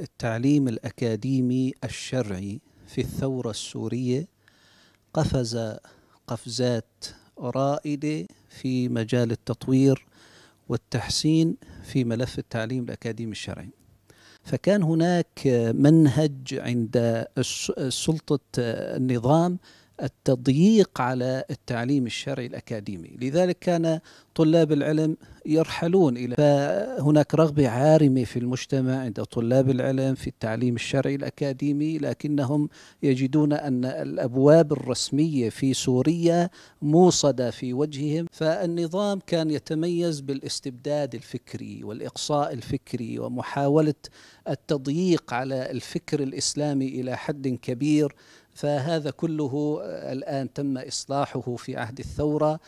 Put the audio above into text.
التعليم الأكاديمي الشرعي في الثورة السورية قفز قفزات رائدة في مجال التطوير والتحسين في ملف التعليم الأكاديمي الشرعي فكان هناك منهج عند سلطة النظام التضييق على التعليم الشرعي الأكاديمي لذلك كان طلاب العلم يرحلون إلى فهناك رغبة عارمة في المجتمع عند طلاب العلم في التعليم الشرعي الأكاديمي لكنهم يجدون أن الأبواب الرسمية في سوريا موصدة في وجههم فالنظام كان يتميز بالاستبداد الفكري والإقصاء الفكري ومحاولة التضييق على الفكر الإسلامي إلى حد كبير فهذا كله الآن تم إصلاحه في عهد الثورة